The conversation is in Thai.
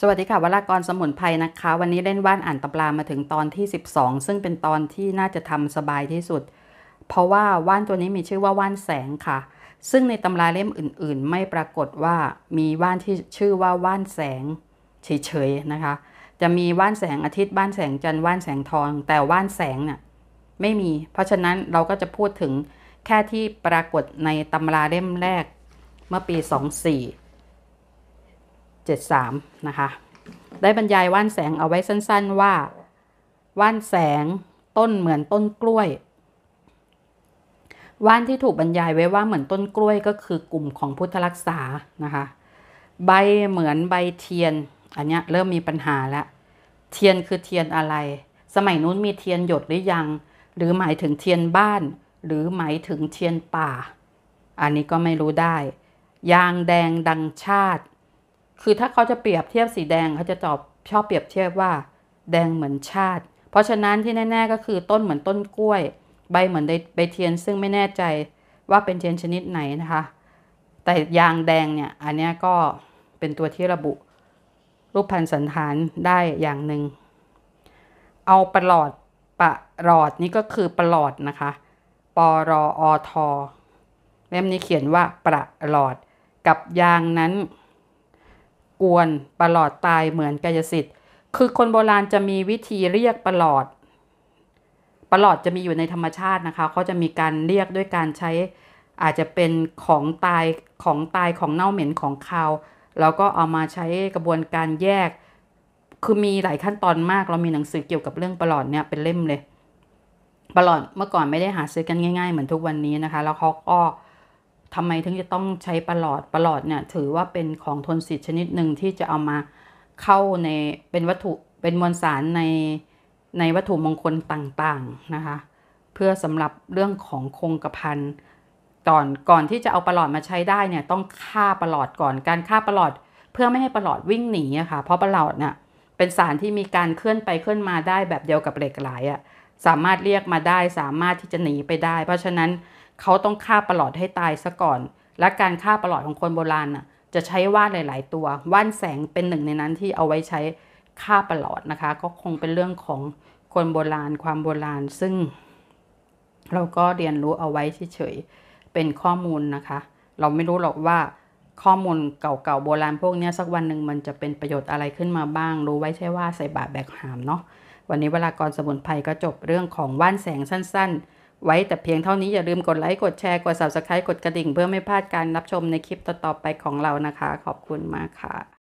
สวัสดีค่ะวรากรสมุนไพรนะคะ วันนี้เล่นว่านอ่านตำรามาถึงตอนที่ 12 ซึ่งเป็นตอนที่น่าจะทำสบายที่สุด เพราะว่าว่านตัวนี้มีชื่อว่าว่านแสงค่ะ ซึ่งในตำราเล่มอื่นๆ ไม่ปรากฏว่ามีว่านที่ชื่อว่าว่านแสง เฉยๆ นะคะ จะมีว่านแสงอาทิตย์ว่านแสงจันทร์ว่านแสงทอง แต่ว่านแสงเนี่ยไม่มีเพราะฉะนั้นเราก็จะพูดถึงแค่ที่ปรากฏในตำราเล่มแรกเมื่อปี24 73นะคะ ได้บรรยายว่านแสงเอาไว้สั้น ๆ ว่า ว่านแสงต้นเหมือนต้นกล้วย ว่านที่ถูกบรรยายไว้ว่าเหมือนต้นกล้วยก็คือกลุ่มของพุทธรักษานะคะ ใบเหมือนใบเทียน อันนี้เริ่มมีปัญหาแล้ว เทียนคือเทียนอะไร สมัยนู้นมีเทียนหยดหรือยัง หรือหมายถึงเทียนบ้าน หรือหมายถึงเทียนป่า อันนี้ก็ไม่รู้ได้ ยางแดงดังชาติคือถ้าเขาจะเปรียบเทียบสีแดงเขาจะตอบชอบเปรียบเทียบว่า แดงเหมือนชาติ เพราะฉะนั้นที่แน่ ๆ ก็คือต้นเหมือนต้นกล้วย ใบเหมือนใบเทียนซึ่งไม่แน่ใจว่าเป็นเทียนชนิดไหนนะคะ แต่ยางแดงเนี่ย อันนี้ก็เป็นตัวที่ระบุรูปพันธ์สันฐานได้อย่างหนึ่งเอาประหลอดประหลอดนี่ก็คือประหลอดนะคะปรออทเล่มนี้เขียนว่าประหลอดกับยางนั้นกวนประหลอดตายเหมือนกายสิทธิ์ คือคนโบราณจะมีวิธีเรียกประหลอดประหลอดจะมีอยู่ในธรรมชาตินะคะเขาจะมีการเรียกด้วยการใช้ อาจจะเป็นของตายของตายของเน่าเหม็นของคาวแล้วก็เอามาใช้กระบวนการแยก คือมีหลายขั้นตอนมากเรามีหนังสือเกี่ยวกับเรื่องประหลอดเนี่ยเป็นเล่มเลยประหลอดเมื่อก่อนไม่ได้หาซื้อกันง่ายๆเหมือนทุกวันนี้นะคะแล้วเขาก็ทำไมถึงจะต้องใช้ประหลอดประหลอดเนี่ยถือว่าเป็นของทนสิทธิ์ชนิดหนึ่งที่จะเอามาเข้าในเป็นวัตถุเป็นมวลสารในในวัตถุมงคลต่างๆนะคะเพื่อสำหรับเรื่องของคงกระพันก่อนก่อนที่จะเอาประหลอดมาใช้ได้ เนี่ย ต้องฆ่าประหลอดก่อนการฆ่าประหลอด เพื่อไม่ให้ประหลอดวิ่งหนีอะค่ะ เพราะประหลอดเนี่ยเป็นสารที่มีการเคลื่อนไปเคลื่อนมาได้แบบเดียวกับเหล็กไหลอะสามารถเรียกมาได้สามารถที่จะหนีไปได้ เพราะฉะนั้นเขาต้องฆ่าปลอดให้ตายซะก่อน และการฆ่าปลอดของคนโบราณน่ะจะใช้ว่านหลาย ๆตัวว่านแสงเป็นหนึ่งในนั้นที่เอาไว้ใช้ฆ่าปลอดนะคะก็คงเป็นเรื่องของคนโบราณความโบราณ ซึ่งเราก็เรียนรู้เอาไว้เฉยๆเป็นข้อมูลนะคะ เราไม่รู้หรอกว่าข้อมูลเก่าๆโบราณพวกนี้สักวันหนึ่งมันจะเป็นประโยชน์อะไรขึ้นมาบ้าง รู้ไว้ใช่ว่าใส่บาตรแบกหามเนาะวันนี้เวลากรสมุนไพรก็จบเรื่องของว่านแสงสั้น ๆไว้แต่เพียงเท่านี้อย่าลืมกดไลค์กดแชร์กด subscribe กดกระดิ่งเพื่อไม่พลาดการรับชมในคลิปต่อๆไปของเรานะคะขอบคุณมากค่ะ